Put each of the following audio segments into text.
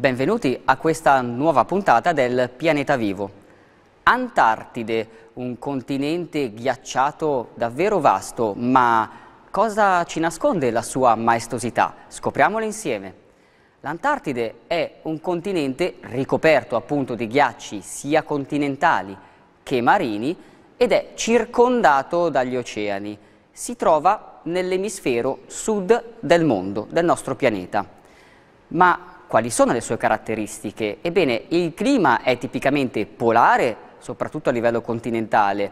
Benvenuti a questa nuova puntata del Pianeta Vivo. Antartide, un continente ghiacciato davvero vasto, ma cosa ci nasconde la sua maestosità? Scopriamolo insieme. L'Antartide è un continente ricoperto appunto di ghiacci sia continentali che marini ed è circondato dagli oceani. Si trova nell'emisfero sud del mondo, del nostro pianeta. Ma quali sono le sue caratteristiche? Ebbene, il clima è tipicamente polare, soprattutto a livello continentale,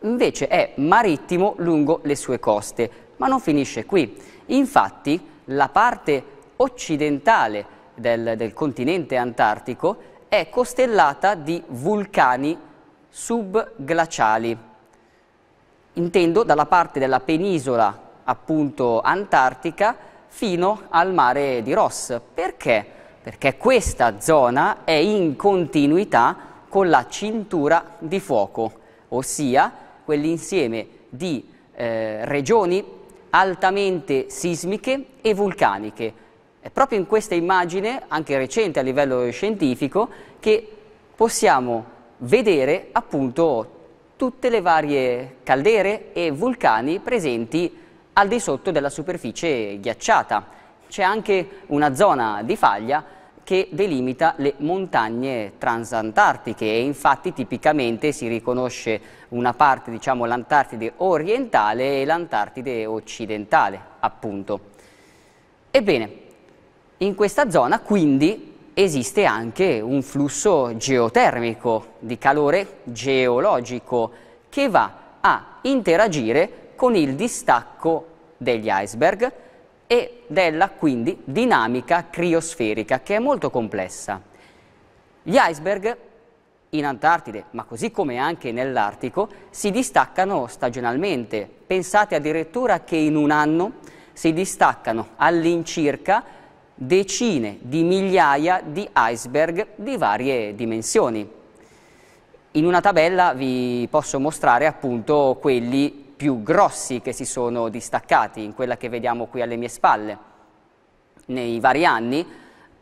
invece è marittimo lungo le sue coste, ma non finisce qui. Infatti, la parte occidentale del, del continente antartico è costellata di vulcani subglaciali. Intendo dalla parte della penisola appunto antartica fino al mare di Ross. Perché? perché questa zona è in continuità con la cintura di fuoco, ossia quell'insieme di eh, regioni altamente sismiche e vulcaniche. È proprio in questa immagine, anche recente a livello scientifico, che possiamo vedere appunto tutte le varie caldere e vulcani presenti al di sotto della superficie ghiacciata. C'è anche una zona di faglia che delimita le montagne transantartiche e infatti tipicamente si riconosce una parte, diciamo, l'Antartide orientale e l'Antartide occidentale, appunto. Ebbene, in questa zona quindi esiste anche un flusso geotermico di calore geologico che va a interagire con il distacco degli iceberg, e della quindi dinamica criosferica che è molto complessa. Gli iceberg in Antartide, ma così come anche nell'Artico, si distaccano stagionalmente. Pensate addirittura che in un anno si distaccano all'incirca decine di migliaia di iceberg di varie dimensioni. In una tabella vi posso mostrare appunto quelli più grossi che si sono distaccati, in quella che vediamo qui alle mie spalle. Nei vari anni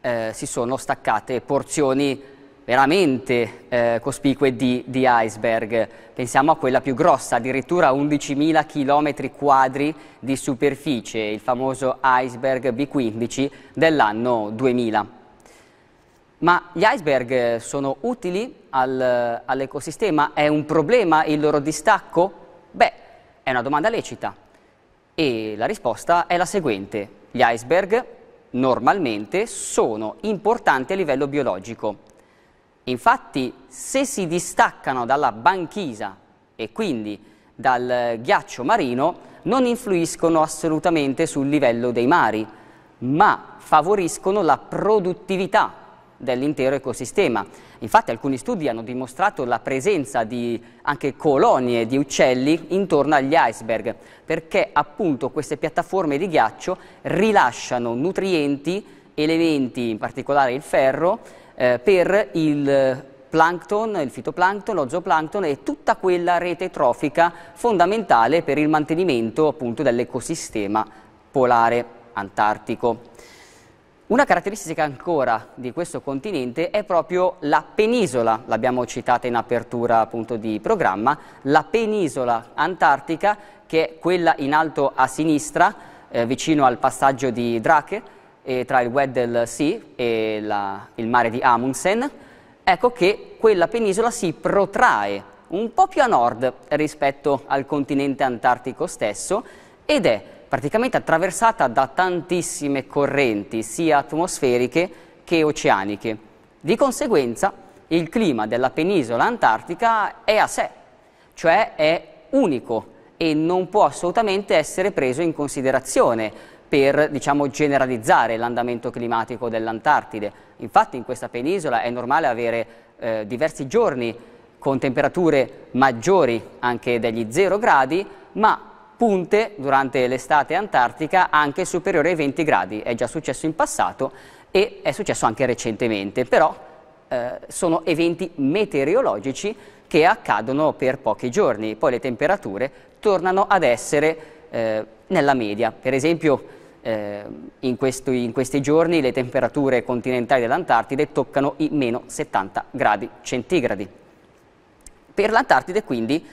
eh, si sono staccate porzioni veramente eh, cospicue di, di, iceberg. Pensiamo a quella più grossa, addirittura 11.000 km quadri di superficie, il famoso iceberg B15 dell'anno 2000. Ma gli iceberg sono utili al, all'ecosistema? È un problema il loro distacco? Beh, è una domanda lecita e la risposta è la seguente. Gli iceberg normalmente sono importanti a livello biologico. Infatti se si distaccano dalla banchisa e quindi dal ghiaccio marino non influiscono assolutamente sul livello dei mari, ma favoriscono la produttività dell'intero ecosistema. Infatti alcuni studi hanno dimostrato la presenza di anche colonie di uccelli intorno agli iceberg, perché appunto queste piattaforme di ghiaccio rilasciano nutrienti, elementi, in particolare il ferro, eh, per il plankton, il fitoplancton, lo zooplancton e tutta quella rete trofica fondamentale per il mantenimento appunto dell'ecosistema polare antartico. Una caratteristica ancora di questo continente è proprio la penisola, l'abbiamo citata in apertura appunto di programma, la penisola antartica che è quella in alto a sinistra, eh, vicino al passaggio di Drake, eh, tra il Weddell Sea e la, il mare di Amundsen, ecco che quella penisola si protrae un po' più a nord rispetto al continente antartico stesso ed è praticamente attraversata da tantissime correnti, sia atmosferiche che oceaniche. Di conseguenza, il clima della penisola antartica è a sé, cioè è unico e non può assolutamente essere preso in considerazione per diciamo, generalizzare l'andamento climatico dell'Antartide. Infatti in questa penisola è normale avere eh, diversi giorni con temperature maggiori anche degli zero gradi, ma punte durante l'estate antartica anche superiore ai 20 gradi. È già successo in passato e è successo anche recentemente, però eh, sono eventi meteorologici che accadono per pochi giorni, poi le temperature tornano ad essere eh, nella media. Per esempio eh, in, questi, in questi giorni le temperature continentali dell'Antartide toccano i meno 70 gradi centigradi. Per l'Antartide quindi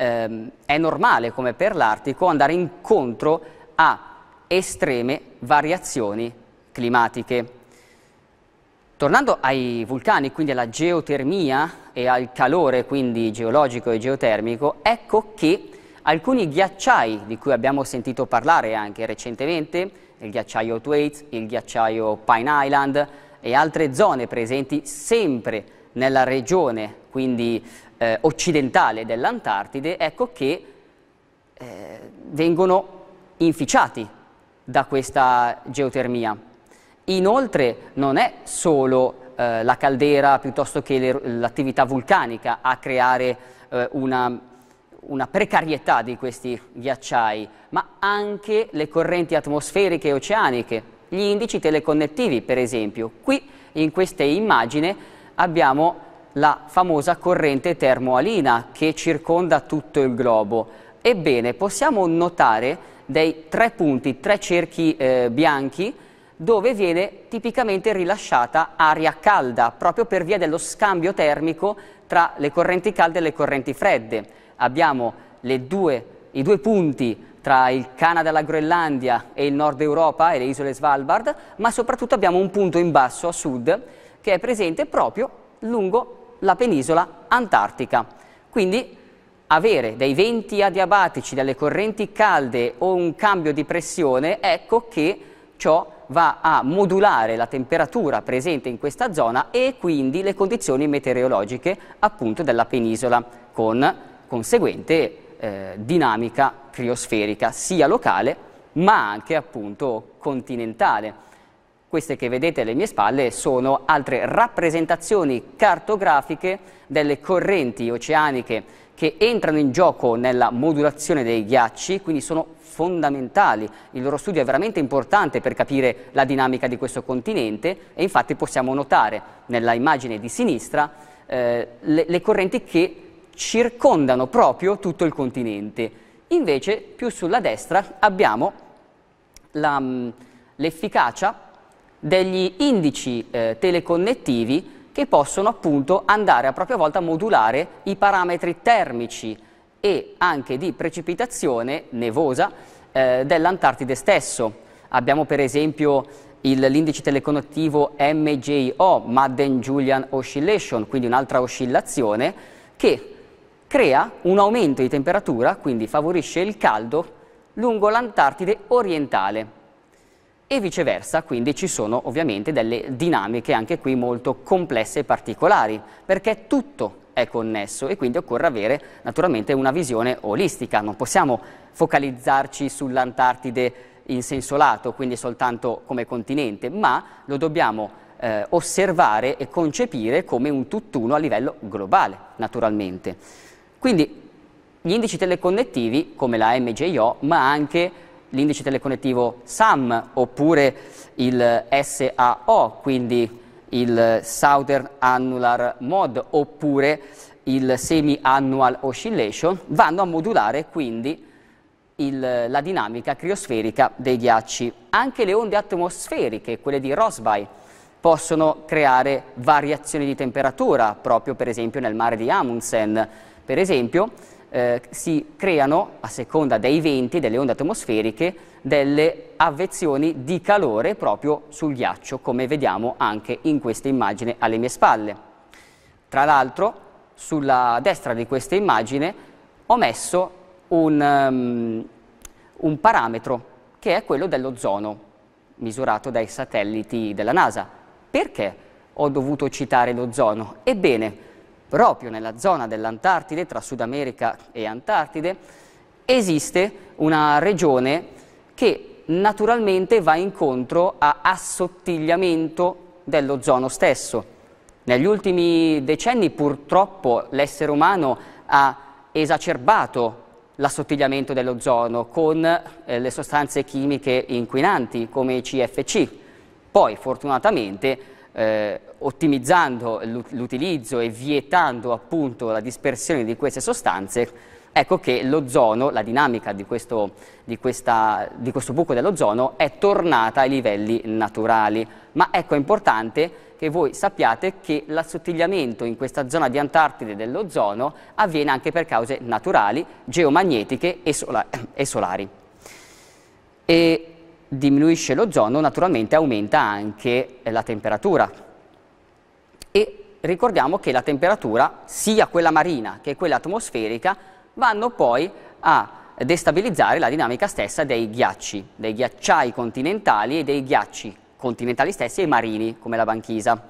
ehm, è normale come per l'Artico andare incontro a estreme variazioni climatiche. Tornando ai vulcani, quindi alla geotermia e al calore, quindi geologico e geotermico, ecco che alcuni ghiacciai di cui abbiamo sentito parlare anche recentemente, il ghiacciaio Thwaites, il ghiacciaio Pine Island e altre zone presenti sempre nella regione, quindi eh, occidentale dell'Antartide, ecco che eh, vengono inficiati da questa geotermia. Inoltre non è solo eh, la caldera piuttosto che l'attività vulcanica a creare eh, una, una precarietà di questi ghiacciai, ma anche le correnti atmosferiche e oceaniche, gli indici teleconnettivi per esempio. Qui in questa immagine abbiamo la famosa corrente termoalina che circonda tutto il globo. Ebbene, possiamo notare dei tre punti, tre cerchi eh, bianchi, dove viene tipicamente rilasciata aria calda, proprio per via dello scambio termico tra le correnti calde e le correnti fredde. Abbiamo due, i due punti tra il Canada, la Groenlandia e il nord Europa e le isole Svalbard, ma soprattutto abbiamo un punto in basso a sud che è presente proprio lungo la penisola antartica. Quindi avere dei venti adiabatici, delle correnti calde o un cambio di pressione, ecco che ciò va a modulare la temperatura presente in questa zona e quindi le condizioni meteorologiche appunto della penisola con conseguente eh, dinamica criosferica sia locale ma anche appunto continentale. Queste che vedete alle mie spalle sono altre rappresentazioni cartografiche delle correnti oceaniche che entrano in gioco nella modulazione dei ghiacci, quindi sono fondamentali. Il loro studio è veramente importante per capire la dinamica di questo continente e infatti possiamo notare nella immagine di sinistra eh, le, le correnti che circondano proprio tutto il continente. Invece più sulla destra abbiamo mm, l'efficacia degli indici eh, teleconnettivi che possono appunto andare a propria volta a modulare i parametri termici e anche di precipitazione nevosa eh, dell'Antartide stesso. Abbiamo per esempio l'indice teleconnettivo MJO, Madden-Julian Oscillation, quindi un'altra oscillazione che crea un aumento di temperatura, quindi favorisce il caldo lungo l'Antartide orientale e viceversa, quindi ci sono ovviamente delle dinamiche anche qui molto complesse e particolari, perché tutto è connesso e quindi occorre avere naturalmente una visione olistica, non possiamo focalizzarci sull'Antartide in senso lato, quindi soltanto come continente, ma lo dobbiamo eh, osservare e concepire come un tutt'uno a livello globale, naturalmente. Quindi gli indici teleconnettivi, come la MJO, ma anche l'indice teleconnettivo SAM oppure il SAO, quindi il Southern Annular Mod oppure il Semi-Annual Oscillation, vanno a modulare quindi il, la dinamica criosferica dei ghiacci. Anche le onde atmosferiche, quelle di Rosby, possono creare variazioni di temperatura, proprio per esempio nel mare di Amundsen. Per esempio, eh, si creano, a seconda dei venti, delle onde atmosferiche, delle avvezioni di calore proprio sul ghiaccio, come vediamo anche in questa immagine alle mie spalle. Tra l'altro, sulla destra di questa immagine ho messo un, um, un parametro, che è quello dell'ozono, misurato dai satelliti della NASA. Perché ho dovuto citare l'ozono? Ebbene, proprio nella zona dell'Antartide, tra Sud America e Antartide, esiste una regione che naturalmente va incontro a assottigliamento dell'ozono stesso. Negli ultimi decenni purtroppo l'essere umano ha esacerbato l'assottigliamento dell'ozono con eh, le sostanze chimiche inquinanti come i CFC. Poi fortunatamente eh, ottimizzando l'utilizzo e vietando appunto la dispersione di queste sostanze, ecco che l'ozono, la dinamica di questo, di, questa, di questo buco dell'ozono è tornata ai livelli naturali. Ma ecco, è importante che voi sappiate che l'assottigliamento in questa zona di Antartide dell'ozono avviene anche per cause naturali, geomagnetiche e, sola e solari. E diminuisce l'ozono, naturalmente aumenta anche eh, la temperatura. E ricordiamo che la temperatura, sia quella marina che quella atmosferica, vanno poi a destabilizzare la dinamica stessa dei ghiacci, dei ghiacciai continentali e dei ghiacci continentali stessi e marini, come la banchisa.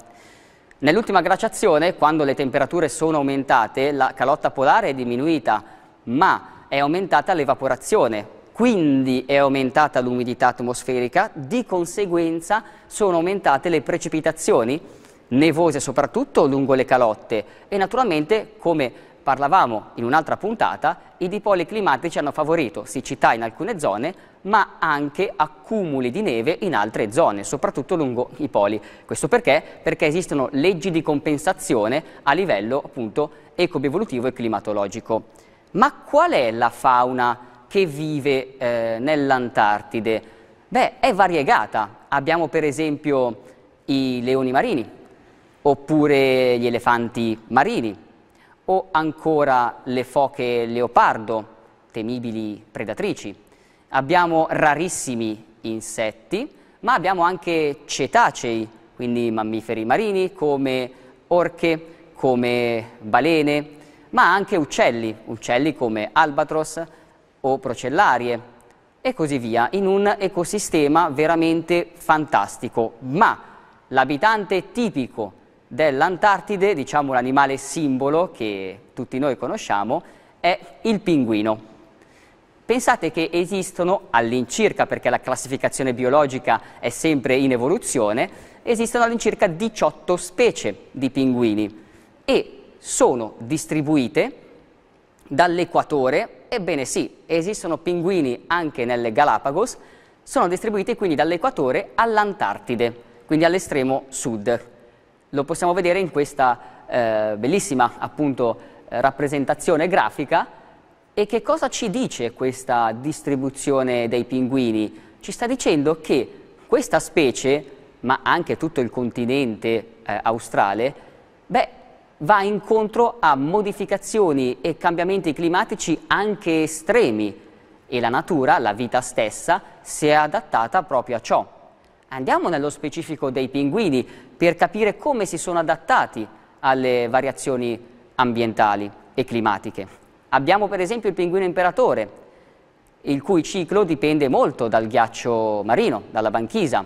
Nell'ultima glaciazione, quando le temperature sono aumentate, la calotta polare è diminuita, ma è aumentata l'evaporazione, quindi è aumentata l'umidità atmosferica, di conseguenza sono aumentate le precipitazioni, nevose soprattutto lungo le calotte e naturalmente, come parlavamo in un'altra puntata, i dipoli climatici hanno favorito siccità in alcune zone, ma anche accumuli di neve in altre zone, soprattutto lungo i poli. Questo perché? Perché esistono leggi di compensazione a livello appunto ecobevolutivo e climatologico. Ma qual è la fauna che vive eh, nell'Antartide? Beh, è variegata. Abbiamo per esempio i leoni marini, oppure gli elefanti marini, o ancora le foche leopardo, temibili predatrici. Abbiamo rarissimi insetti, ma abbiamo anche cetacei, quindi mammiferi marini come orche, come balene, ma anche uccelli, uccelli come albatros, o procellarie e così via, in un ecosistema veramente fantastico. Ma l'abitante tipico dell'Antartide, diciamo l'animale simbolo che tutti noi conosciamo, è il pinguino. Pensate che esistono all'incirca, perché la classificazione biologica è sempre in evoluzione, esistono all'incirca 18 specie di pinguini e sono distribuite dall'equatore Ebbene sì, esistono pinguini anche nelle Galapagos, sono distribuiti quindi dall'Equatore all'Antartide, quindi all'estremo sud. Lo possiamo vedere in questa eh, bellissima appunto, rappresentazione grafica. E che cosa ci dice questa distribuzione dei pinguini? Ci sta dicendo che questa specie, ma anche tutto il continente eh, australe, beh, va incontro a modificazioni e cambiamenti climatici anche estremi e la natura, la vita stessa, si è adattata proprio a ciò. Andiamo nello specifico dei pinguini per capire come si sono adattati alle variazioni ambientali e climatiche. Abbiamo per esempio il pinguino imperatore, il cui ciclo dipende molto dal ghiaccio marino, dalla banchisa,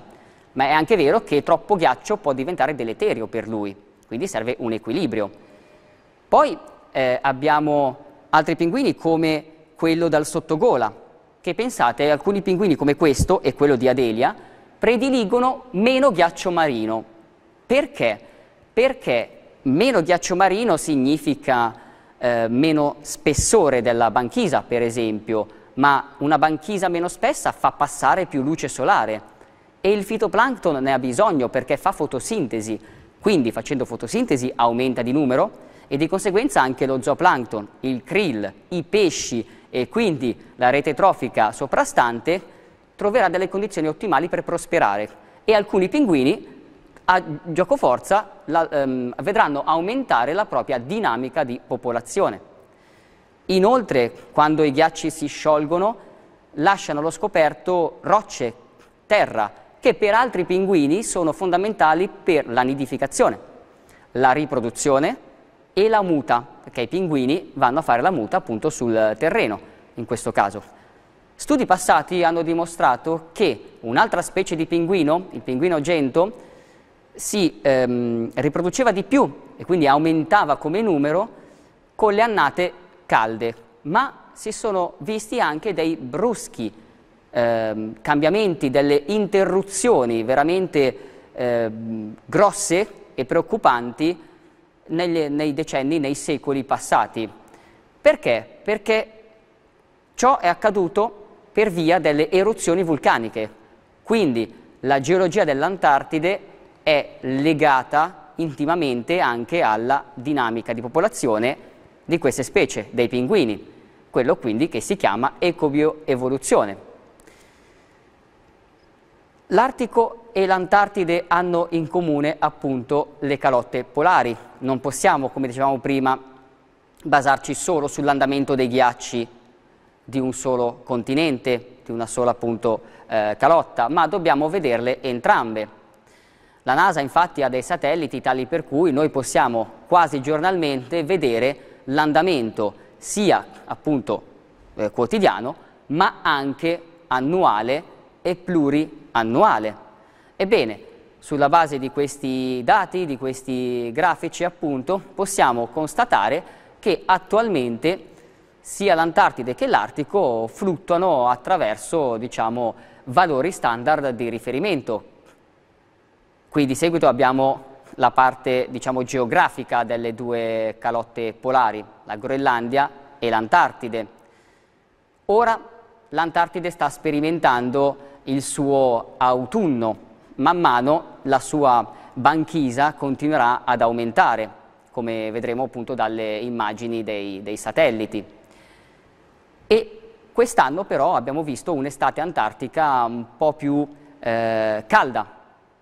ma è anche vero che troppo ghiaccio può diventare deleterio per lui quindi serve un equilibrio. Poi eh, abbiamo altri pinguini come quello dal sottogola, che pensate, alcuni pinguini come questo e quello di Adelia prediligono meno ghiaccio marino. Perché? Perché meno ghiaccio marino significa eh, meno spessore della banchisa, per esempio, ma una banchisa meno spessa fa passare più luce solare e il fitoplancton ne ha bisogno perché fa fotosintesi quindi facendo fotosintesi aumenta di numero e di conseguenza anche lo zooplancton, il krill, i pesci e quindi la rete trofica soprastante troverà delle condizioni ottimali per prosperare e alcuni pinguini a giocoforza la, ehm, vedranno aumentare la propria dinamica di popolazione. Inoltre, quando i ghiacci si sciolgono, lasciano allo scoperto rocce, terra che per altri pinguini sono fondamentali per la nidificazione, la riproduzione e la muta, perché i pinguini vanno a fare la muta appunto sul terreno, in questo caso. Studi passati hanno dimostrato che un'altra specie di pinguino, il pinguino gento, si ehm, riproduceva di più e quindi aumentava come numero con le annate calde, ma si sono visti anche dei bruschi eh, cambiamenti, delle interruzioni veramente eh, grosse e preoccupanti negli, nei decenni, nei secoli passati. Perché? Perché ciò è accaduto per via delle eruzioni vulcaniche. Quindi la geologia dell'Antartide è legata intimamente anche alla dinamica di popolazione di queste specie, dei pinguini, quello quindi che si chiama ecobioevoluzione. L'Artico e l'Antartide hanno in comune appunto le calotte polari. Non possiamo, come dicevamo prima, basarci solo sull'andamento dei ghiacci di un solo continente, di una sola appunto eh, calotta, ma dobbiamo vederle entrambe. La NASA infatti ha dei satelliti tali per cui noi possiamo quasi giornalmente vedere l'andamento sia appunto eh, quotidiano, ma anche annuale e pluriennale annuale. Ebbene, sulla base di questi dati, di questi grafici appunto, possiamo constatare che attualmente sia l'Antartide che l'Artico fluttuano attraverso diciamo, valori standard di riferimento. Qui di seguito abbiamo la parte diciamo, geografica delle due calotte polari, la Groenlandia e l'Antartide. Ora l'Antartide sta sperimentando il suo autunno, man mano la sua banchisa continuerà ad aumentare, come vedremo appunto dalle immagini dei, dei satelliti. E quest'anno però abbiamo visto un'estate antartica un po' più eh, calda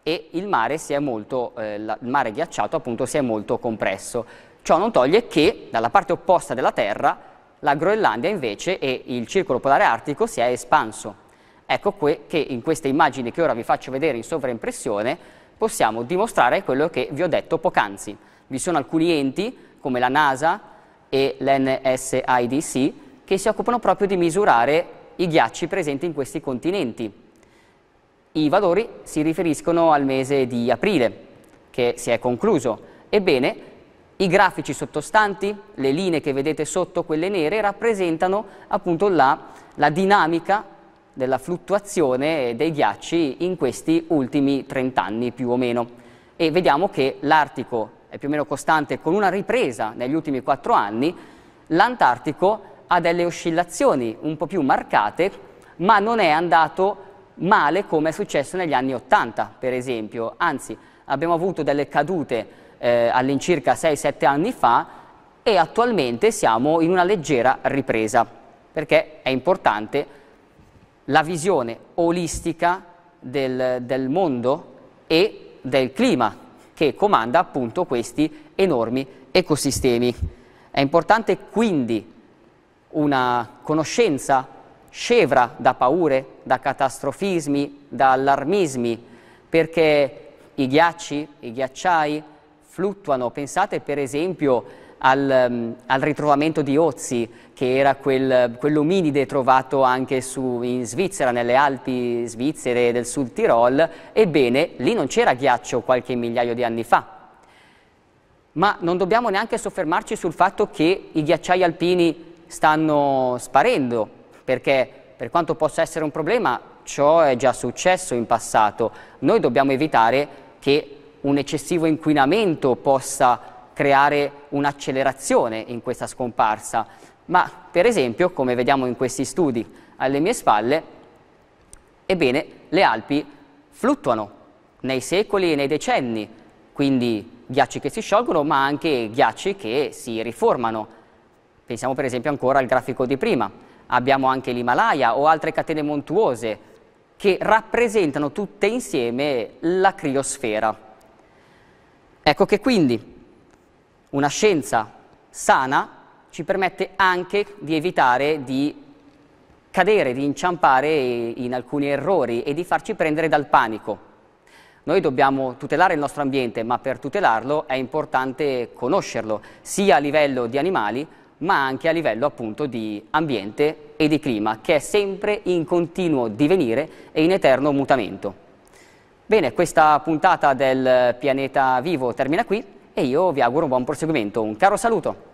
e il mare, molto, eh, la, il mare ghiacciato appunto si è molto compresso. Ciò non toglie che dalla parte opposta della Terra la Groenlandia invece e il circolo polare artico si è espanso Ecco que che in queste immagini che ora vi faccio vedere in sovraimpressione possiamo dimostrare quello che vi ho detto poc'anzi. Vi sono alcuni enti, come la NASA e l'NSIDC, che si occupano proprio di misurare i ghiacci presenti in questi continenti. I valori si riferiscono al mese di aprile, che si è concluso. Ebbene, i grafici sottostanti, le linee che vedete sotto, quelle nere, rappresentano appunto la, la dinamica della fluttuazione dei ghiacci in questi ultimi 30 anni più o meno. E vediamo che l'Artico è più o meno costante con una ripresa negli ultimi 4 anni, l'Antartico ha delle oscillazioni un po' più marcate, ma non è andato male come è successo negli anni 80, per esempio. Anzi, abbiamo avuto delle cadute eh, all'incirca 6-7 anni fa e attualmente siamo in una leggera ripresa, perché è importante la visione olistica del, del mondo e del clima che comanda appunto questi enormi ecosistemi. È importante quindi una conoscenza scevra da paure, da catastrofismi, da allarmismi, perché i ghiacci, i ghiacciai fluttuano. Pensate per esempio al, ehm, al ritrovamento di Ozzi, che era quel, quell'ominide trovato anche su, in Svizzera, nelle Alpi svizzere del Sud Tirol, ebbene lì non c'era ghiaccio qualche migliaio di anni fa. Ma non dobbiamo neanche soffermarci sul fatto che i ghiacciai alpini stanno sparendo, perché per quanto possa essere un problema, ciò è già successo in passato. Noi dobbiamo evitare che un eccessivo inquinamento possa creare un'accelerazione in questa scomparsa, ma per esempio, come vediamo in questi studi alle mie spalle, ebbene le Alpi fluttuano nei secoli e nei decenni, quindi ghiacci che si sciolgono ma anche ghiacci che si riformano. Pensiamo per esempio ancora al grafico di prima, abbiamo anche l'Himalaya o altre catene montuose che rappresentano tutte insieme la criosfera. Ecco che quindi una scienza sana ci permette anche di evitare di cadere, di inciampare in alcuni errori e di farci prendere dal panico. Noi dobbiamo tutelare il nostro ambiente, ma per tutelarlo è importante conoscerlo, sia a livello di animali, ma anche a livello appunto di ambiente e di clima, che è sempre in continuo divenire e in eterno mutamento. Bene, questa puntata del pianeta vivo termina qui e io vi auguro un buon proseguimento. Un caro saluto!